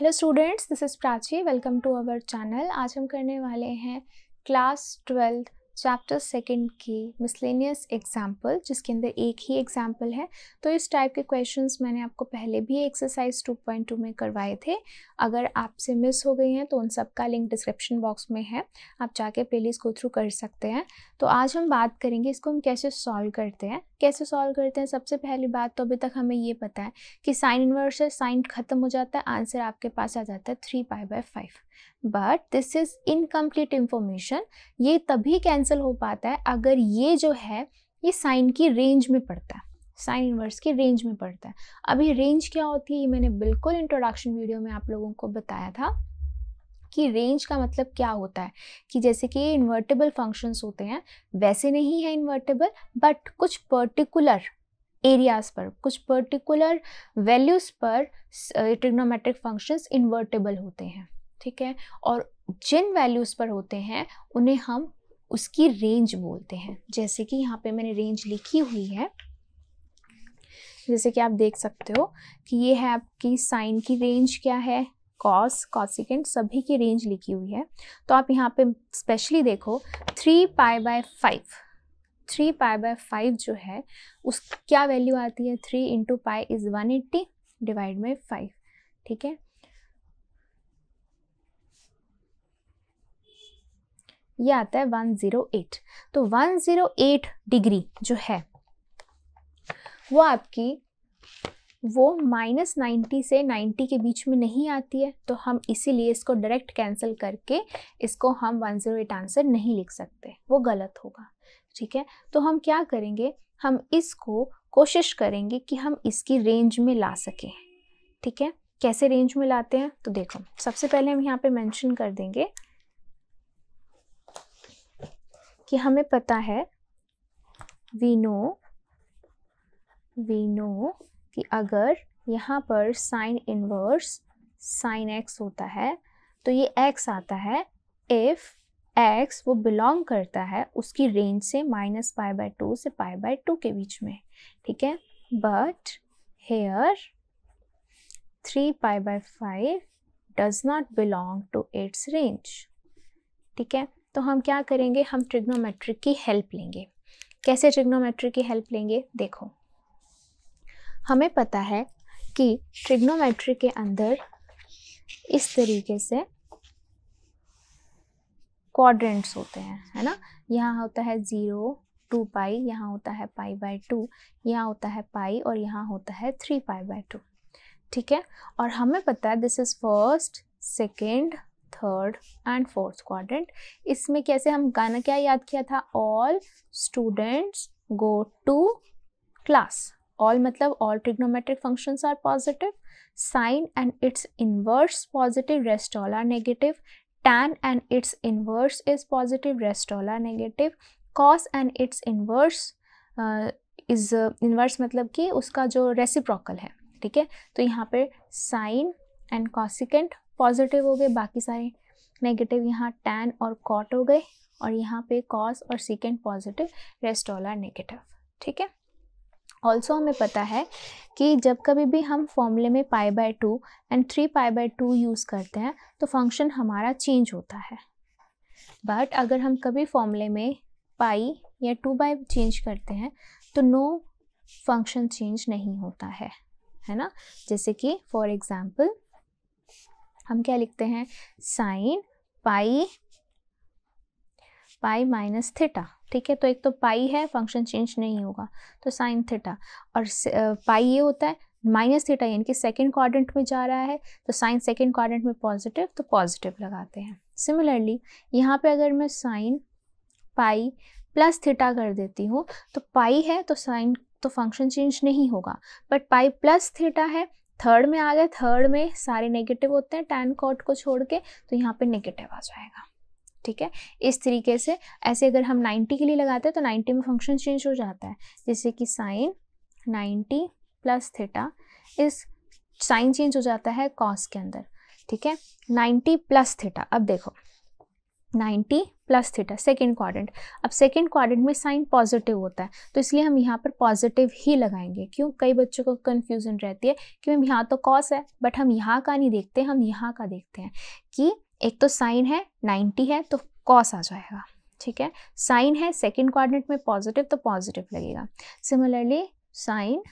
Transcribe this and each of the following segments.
hello students this is Prachi welcome to our channel आज हम करने वाले हैं क्लास ट्वेल्थ चैप्टर सेकंड की मिसलेनियस एग्जाम्पल जिसके अंदर एक ही एग्जाम्पल है तो इस टाइप के क्वेश्चंस मैंने आपको पहले भी एक्सरसाइज 2.2 में करवाए थे अगर आपसे मिस हो गई हैं तो उन सब का लिंक डिस्क्रिप्शन बॉक्स में है आप जाके प्लेलिस्ट गो थ्रू कर सकते हैं तो आज हम बात करेंगे इसको हम कैसे सॉल्व करते हैं कैसे सॉल्व करते हैं सबसे पहली बात तो अभी तक हमें ये पता है कि साइन इनवर्स है साइन खत्म हो जाता है आंसर आपके पास आ जाता है three pi by five but this is incomplete information ये तभी कैंसिल हो पाता है अगर ये जो है ये साइन की रेंज में पड़ता है साइन इनवर्स की रेंज में पड़ता है अभी रेंज क्या होती है ये मैंने बिल्कुल इंट्रोडक्शन वीडियो में आप लोगों को बताया था कि रेंज का मतलब क्या होता है कि जैसे कि इन्वर्टेबल फंक्शंस होते हैं वैसे नहीं है इन्वर्टेबल बट कुछ पर्टिकुलर एरियाज़ पर कुछ पर्टिकुलर वैल्यूज़ पर ट्रिग्नोमेट्रिक फंक्शंस इन्वर्टेबल होते हैं ठीक है और जिन वैल्यूज़ पर होते हैं उन्हें हम उसकी रेंज बोलते हैं जैसे कि यहाँ पे मैंने रेंज लिखी हुई है जैसे कि आप देख सकते हो कि ये है आपकी साइन की रेंज क्या है कॉस कॉसिकेंट सभी की रेंज लिखी हुई है तो आप यहाँ पे स्पेशली देखो three pi by five three pi by five जो है उस क्या वैल्यू आती है three into pi is one eighty divide by five ठीक है ये आता है वन जीरो एट तो वन जीरो एट डिग्री जो है वो आपकी वो माइनस नाइन्टी से नाइन्टी के बीच में नहीं आती है तो हम इसीलिए इसको डायरेक्ट कैंसिल करके इसको हम वन ज़ीरो एट आंसर नहीं लिख सकते वो गलत होगा ठीक है तो हम क्या करेंगे हम इसको कोशिश करेंगे कि हम इसकी रेंज में ला सकें ठीक है कैसे रेंज में लाते हैं तो देखो सबसे पहले हम यहाँ पे मेंशन कर देंगे कि हमें पता है वी नो वी नो कि अगर यहाँ पर साइन इनवर्स साइन एक्स होता है तो ये एक्स आता है इफ़ एक्स वो बिलोंग करता है उसकी रेंज से माइनस पाई बाय टू से पाई बाय टू के बीच में ठीक है but here three pi by five does not belong to its range ठीक है तो हम क्या करेंगे हम ट्रिग्नोमेट्रिक की हेल्प लेंगे कैसे ट्रिग्नोमेट्रिक की हेल्प लेंगे देखो हमें पता है कि ट्रिग्नोमेट्री के अंदर इस तरीके से क्वाड्रेंट्स होते हैं है ना यहाँ होता है ज़ीरो टू पाई यहाँ होता है पाई बाय टू यहाँ होता है पाई और यहाँ होता है थ्री पाई बाय टू ठीक है और हमें पता है this is first second third and fourth quadrant इसमें कैसे हम गाना क्या याद किया था all students go to class all मतलब all trigonometric functions are positive sine and its inverse positive rest all are negative tan and its inverse is positive rest all are negative cos and its inverse is inverse मतलब कि उसका जो reciprocal है ठीक है तो यहाँ पर साइन एंड कॉसिकेंट पॉजिटिव हो गए बाकी सारे नेगेटिव यहाँ टैन और कॉट हो गए और यहाँ पे कॉस और secant positive rest all are negative ठीक है ऑल्सो हमें पता है कि जब कभी भी हम फॉर्मूले में pi by two and three pi by two use करते हैं तो फंक्शन हमारा चेंज होता है बट अगर हम कभी फॉर्मूले में पाई या टू बाय चेंज करते हैं तो नो फंक्शन चेंज नहीं होता है है ना जैसे कि फॉर एग्ज़ाम्पल हम क्या लिखते हैं sine pi pi minus theta ठीक है तो एक तो पाई है फंक्शन चेंज नहीं होगा तो साइन थीटा और पाई ये होता है माइनस थीटा यानी कि सेकेंड क्वाड्रेंट में जा रहा है तो साइन सेकेंड क्वाड्रेंट में पॉजिटिव तो पॉजिटिव लगाते हैं सिमिलरली यहाँ पे अगर मैं साइन पाई प्लस थीटा कर देती हूँ तो पाई है तो साइन तो फंक्शन चेंज नहीं होगा बट पाई प्लस थीटा है थर्ड में आ गए थर्ड में सारे नेगेटिव होते हैं टैन कॉट को छोड़ के तो यहाँ पे नेगेटिव आ जाएगा ठीक है इस तरीके से ऐसे अगर हम 90 के लिए लगाते हैं तो 90 में फंक्शन चेंज हो जाता है जैसे कि साइन 90 प्लस थीटा इस साइन चेंज हो जाता है कॉस के अंदर ठीक है 90 प्लस थीटा अब देखो 90 प्लस थीटा सेकेंड क्वाड्रेंट अब सेकेंड क्वाड्रेंट में साइन पॉजिटिव होता है तो इसलिए हम यहाँ पर पॉजिटिव ही लगाएंगे क्यों कई बच्चों को कन्फ्यूज़न रहती है कि मैम यहाँ तो कॉस है बट हम यहाँ का नहीं देखते हम यहाँ का देखते हैं कि एक तो साइन है 90 है तो कॉस आ जाएगा ठीक है साइन है सेकेंड क्वाड्रेंट में पॉजिटिव तो पॉजिटिव लगेगा सिमिलरली साइन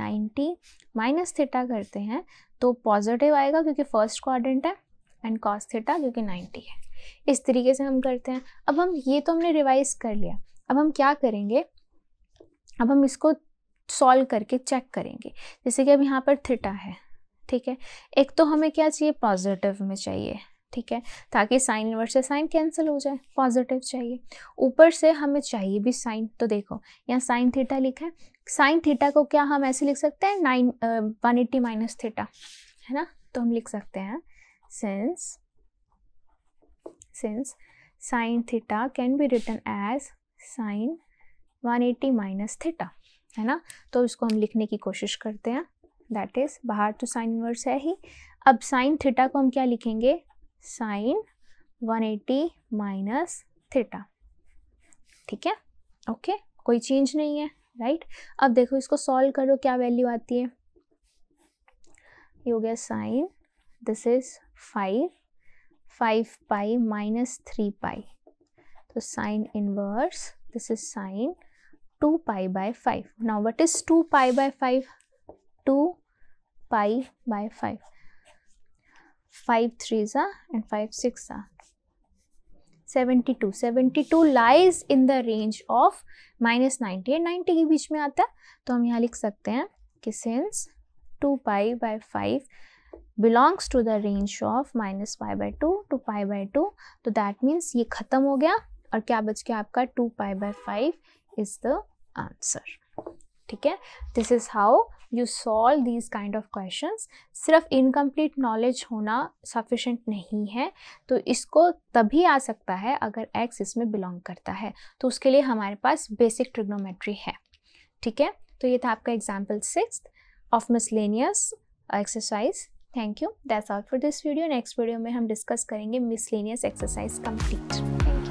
90 माइनस थीटा करते हैं तो पॉजिटिव आएगा क्योंकि फर्स्ट क्वाड्रेंट है एंड कॉस थीटा क्योंकि 90 है इस तरीके से हम करते हैं अब हम ये तो हमने रिवाइज कर लिया अब हम क्या करेंगे अब हम इसको सॉल्व करके चेक करेंगे जैसे कि अब यहाँ पर थीटा है ठीक है एक तो हमें क्या चाहिए पॉजिटिव में चाहिए ठीक है ताकि साइन इनवर्स से साइन कैंसिल हो जाए पॉजिटिव चाहिए ऊपर से हमें चाहिए भी साइन तो देखो यहाँ साइन थीटा लिखा है साइन थीटा को क्या हम ऐसे लिख सकते हैं nine one eighty minus theta है ना तो हम लिख सकते हैं since since sine theta can be written as sine one eighty minus theta है ना तो इसको हम लिखने की कोशिश करते हैं दैट इज़ बाहर तो साइन इनवर्स है ही अब साइन थीटा को हम क्या लिखेंगे साइन 180 माइनस थीटा ठीक है ओके कोई चेंज नहीं है राइट अब देखो इसको सॉल्व करो क्या वैल्यू आती है ये हो गया sine this is five five pi minus three pi तो sine inverse this is sine two pi by five now what is two pi by five two pi by five five threes are six five six are 72, 72 lies in the range of minus 90 and 90 के बीच में आता है तो हम यहाँ लिख सकते हैं कि since 2 pi by 5 belongs to the range of minus pi by 2 to pi by 2, तो दैट मीन्स ये खत्म हो गया और क्या बच गया आपका two pi by five is the answer ठीक है this is how you solve these kind of question सिर्फ इनकम्प्लीट नॉलेज होना सफिशेंट नहीं है तो इसको तभी आ सकता है अगर एक्स इसमें बिलोंग करता है तो उसके लिए हमारे पास बेसिक ट्रिग्नोमेट्री है ठीक है तो ये था आपका example six of miscellaneous exercise thank you that's all for this video next video में हम डिस्कस करेंगे मिसलेनियस एक्सरसाइज कंप्लीट